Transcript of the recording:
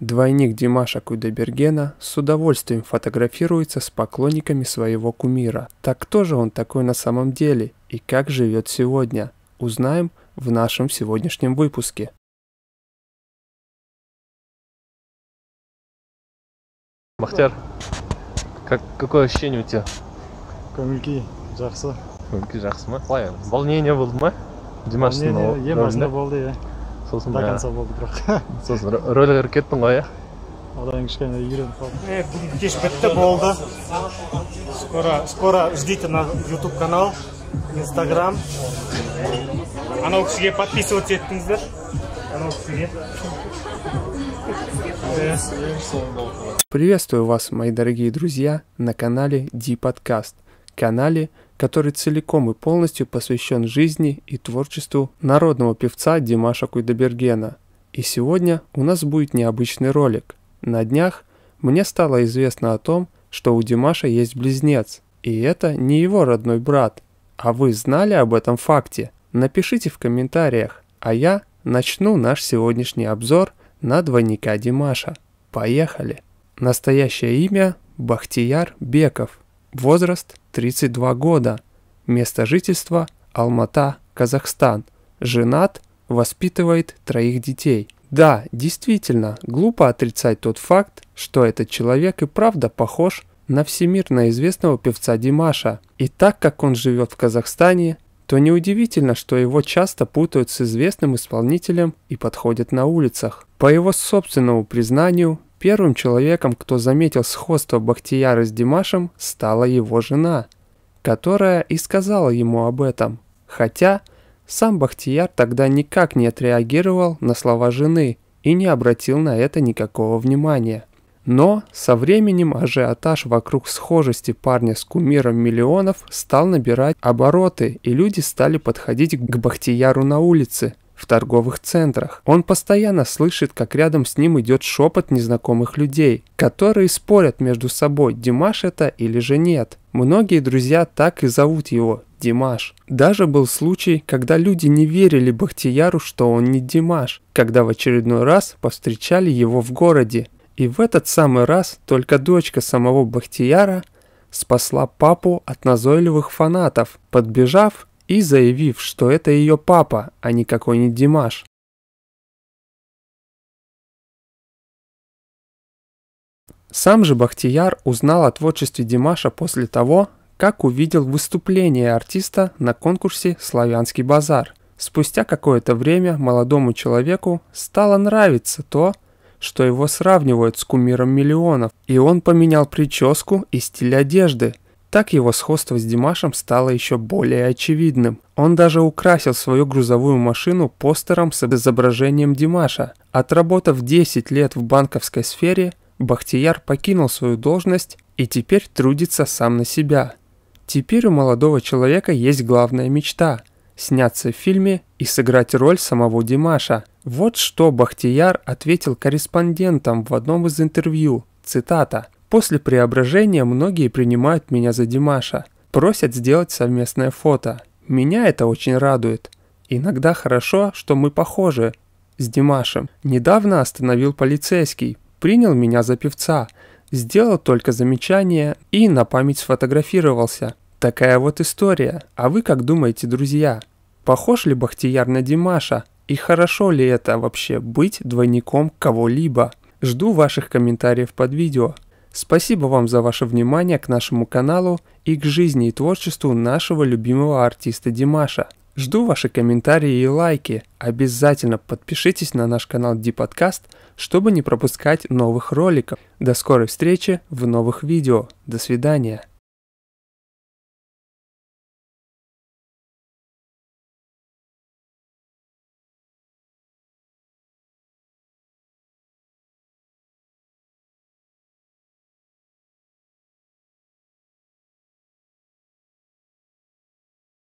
Двойник Димаша Кудайбергена с удовольствием фотографируется с поклонниками своего кумира. Так кто же он такой на самом деле и как живет сегодня? Узнаем в нашем сегодняшнем выпуске. Бахтяр, как, какое ощущение у тебя? Көңілкей жақсы көңілкей жақсы ма қалай волнение болды ма димаштың волнение ну, е болды иә сосын до конца болды бірақ сосын рөлдер кеттің ғой иә одан кейін кішкене үйреніп қалдым е бүгін кеш бітті болды скоро скоро ждите на ютуб канал инстаграм анау кісіге подписываться еттіңіздер анау кісіге Приветствую вас, мои дорогие друзья, на канале D-Podcast, канале, который целиком и полностью посвящен жизни и творчеству народного певца Димаша Куйдабергена. И сегодня у нас будет необычный ролик. На днях мне стало известно о том, что у Димаша есть близнец, и это не его родной брат. А вы знали об этом факте? Напишите в комментариях, а я начну наш сегодняшний обзор на двойника Димаша. Поехали! Настоящее имя Бахтияр Беков. Возраст 32 года. Место жительства – Алмата, Казахстан. Женат, воспитывает троих детей. Да, действительно, глупо отрицать тот факт, что этот человек и правда похож на всемирно известного певца Димаша. И так как он живет в Казахстане, то неудивительно, что его часто путают с известным исполнителем и подходят на улицах. По его собственному признанию, Первым человеком, кто заметил сходство Бахтияра с Димашем, стала его жена, которая и сказала ему об этом. Хотя сам Бахтияр тогда никак не отреагировал на слова жены и не обратил на это никакого внимания. Но со временем ажиотаж вокруг схожести парня с кумиром миллионов стал набирать обороты, и люди стали подходить к Бахтияру на улице, в торговых центрах. Он постоянно слышит, как рядом с ним идет шепот незнакомых людей, которые спорят между собой, Димаш это или же нет. Многие друзья так и зовут его Димаш. Даже был случай, когда люди не верили Бахтияру, что он не Димаш, когда в очередной раз повстречали его в городе. И в этот самый раз только дочка самого Бахтияра спасла папу от назойливых фанатов, подбежав и заявив, что это ее папа, а не какой-нибудь Димаш. Сам же Бахтияр узнал о творчестве Димаша после того, как увидел выступление артиста на конкурсе «Славянский базар». Спустя какое-то время молодому человеку стало нравиться то, что его сравнивают с кумиром миллионов, и он поменял прическу и стиль одежды – так его сходство с Димашем стало еще более очевидным. Он даже украсил свою грузовую машину постером с изображением Димаша. Отработав 10 лет в банковской сфере, Бахтияр покинул свою должность и теперь трудится сам на себя. Теперь у молодого человека есть главная мечта – сняться в фильме и сыграть роль самого Димаша. Вот что Бахтияр ответил корреспондентам в одном из интервью, цитата – После преображения многие принимают меня за Димаша, просят сделать совместное фото. Меня это очень радует. Иногда хорошо, что мы похожи с Димашем. Недавно остановил полицейский, принял меня за певца, сделал только замечание и на память сфотографировался. Такая вот история. А вы как думаете, друзья? Похож ли Бахтияр на Димаша? И хорошо ли это вообще быть двойником кого-либо? Жду ваших комментариев под видео. Спасибо вам за ваше внимание к нашему каналу и к жизни и творчеству нашего любимого артиста Димаша. Жду ваши комментарии и лайки. Обязательно подпишитесь на наш канал Диподкаст, чтобы не пропускать новых роликов. До скорой встречи в новых видео. До свидания.